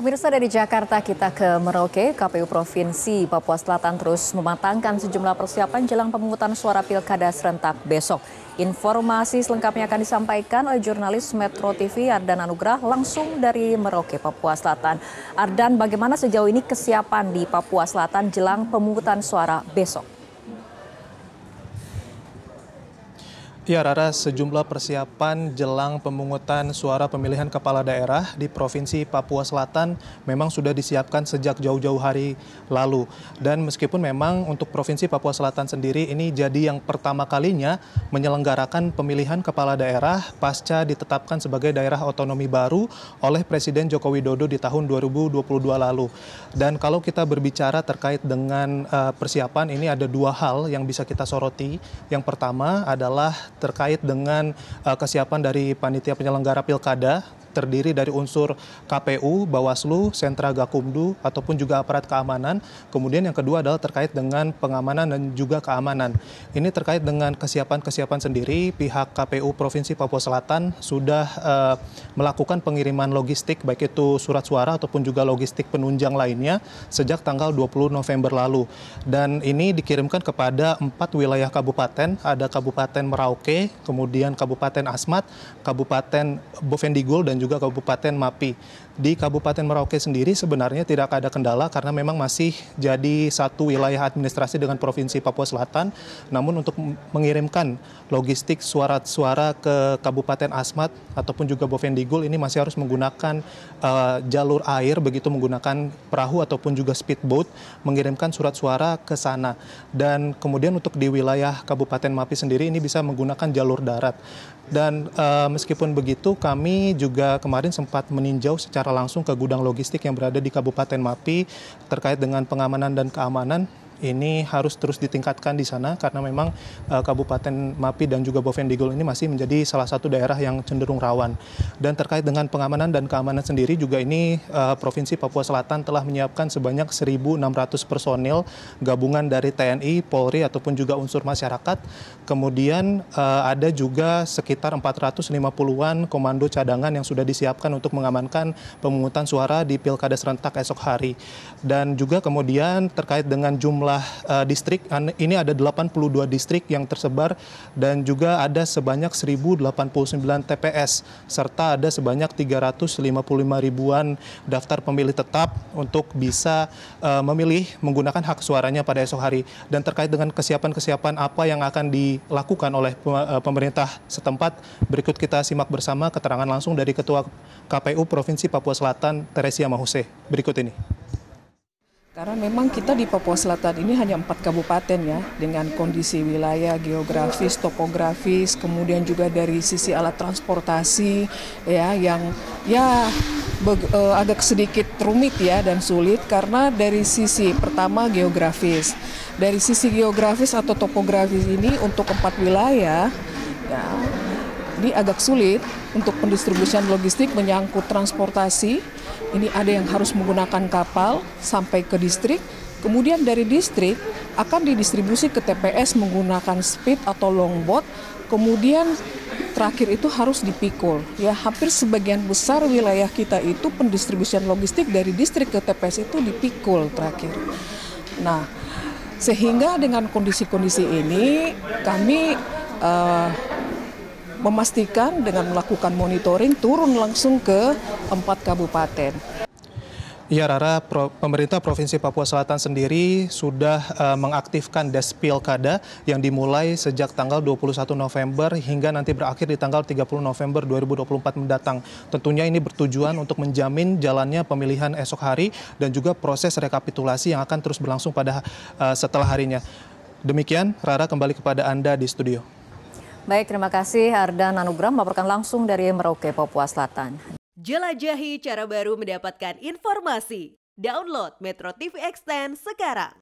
Pemirsa dari Jakarta kita ke Merauke, KPU Provinsi Papua Selatan terus mematangkan sejumlah persiapan jelang pemungutan suara pilkada serentak besok. Informasi selengkapnya akan disampaikan oleh jurnalis Metro TV Ardan Anugrah langsung dari Merauke, Papua Selatan. Ardan, bagaimana sejauh ini kesiapan di Papua Selatan jelang pemungutan suara besok? Ya, Rara, sejumlah persiapan jelang pemungutan suara pemilihan kepala daerah di Provinsi Papua Selatan memang sudah disiapkan sejak jauh-jauh hari lalu. Dan meskipun memang untuk Provinsi Papua Selatan sendiri ini jadi yang pertama kalinya menyelenggarakan pemilihan kepala daerah pasca ditetapkan sebagai daerah otonomi baru oleh Presiden Joko Widodo di tahun 2022 lalu. Dan kalau kita berbicara terkait dengan eh, persiapan ini ada dua hal yang bisa kita soroti. Yang pertama adalah terkait dengan eh, kesiapan dari panitia penyelenggara pilkada terdiri dari unsur KPU, Bawaslu, Sentra Gakumdu, ataupun juga aparat keamanan. Kemudian yang kedua adalah terkait dengan pengamanan dan juga keamanan. Ini terkait dengan kesiapan-kesiapan sendiri, pihak KPU Provinsi Papua Selatan sudah uh, melakukan pengiriman logistik, baik itu surat suara ataupun juga logistik penunjang lainnya sejak tanggal 20 November lalu. Dan ini dikirimkan kepada empat wilayah kabupaten, ada Kabupaten Merauke, kemudian Kabupaten Asmat, Kabupaten Bovendigul, dan juga Kabupaten Mapi. Di Kabupaten Merauke sendiri sebenarnya tidak ada kendala karena memang masih jadi satu wilayah administrasi dengan Provinsi Papua Selatan. Namun untuk mengirimkan logistik suara-suara ke Kabupaten Asmat ataupun juga Bovendigul ini masih harus menggunakan uh, jalur air begitu menggunakan perahu ataupun juga speedboat mengirimkan surat suara ke sana. Dan kemudian untuk di wilayah Kabupaten Mapi sendiri ini bisa menggunakan jalur darat. Dan uh, meskipun begitu kami juga kemarin sempat meninjau secara langsung ke gudang logistik yang berada di Kabupaten Mapi terkait dengan pengamanan dan keamanan ini harus terus ditingkatkan di sana karena memang uh, Kabupaten Mapi dan juga Bovendigul ini masih menjadi salah satu daerah yang cenderung rawan. Dan terkait dengan pengamanan dan keamanan sendiri juga ini uh, Provinsi Papua Selatan telah menyiapkan sebanyak 1.600 personil gabungan dari TNI, Polri ataupun juga unsur masyarakat. Kemudian uh, ada juga sekitar 450-an komando cadangan yang sudah disiapkan untuk mengamankan pemungutan suara di Pilkada serentak esok hari. Dan juga kemudian terkait dengan jumlah jumlah uh, eh, distrik. Ini ada 82 distrik yang tersebar dan juga ada sebanyak 1089 TPS serta ada sebanyak 355 ribuan daftar pemilih tetap untuk bisa uh, memilih menggunakan hak suaranya pada esok hari. Dan terkait dengan kesiapan-kesiapan apa yang akan dilakukan oleh eh, pemerintah setempat, berikut kita simak bersama keterangan langsung dari Ketua KPU Provinsi Papua Selatan, Teresia Mahuse. Berikut ini. Karena memang kita di Papua Selatan ini hanya empat kabupaten ya, dengan kondisi wilayah, geografis, topografis, kemudian juga dari sisi alat transportasi ya yang ya e, agak sedikit rumit ya dan sulit karena dari sisi pertama geografis, dari sisi geografis atau topografis ini untuk empat wilayah ya ini agak sulit untuk pendistribusian logistik menyangkut transportasi ini ada yang harus menggunakan kapal sampai ke distrik, kemudian dari distrik akan didistribusi ke TPS menggunakan speed atau longboat, kemudian terakhir itu harus dipikul. Ya, hampir sebagian besar wilayah kita itu pendistribusian logistik dari distrik ke TPS itu dipikul terakhir. Nah, sehingga dengan kondisi-kondisi ini kami uh, memastikan dengan melakukan monitoring turun langsung ke empat kabupaten. Ya Rara, pemerintah Provinsi Papua Selatan sendiri sudah uh, mengaktifkan Des Pilkada yang dimulai sejak tanggal 21 November hingga nanti berakhir di tanggal 30 November 2024 mendatang. Tentunya ini bertujuan untuk menjamin jalannya pemilihan esok hari dan juga proses rekapitulasi yang akan terus berlangsung pada uh, setelah harinya. Demikian Rara kembali kepada Anda di studio. Baik, terima kasih Arda Nanugram melaporkan langsung dari Merauke, Papua Selatan. Jelajahi cara baru mendapatkan informasi. Download Metro TV Extend sekarang.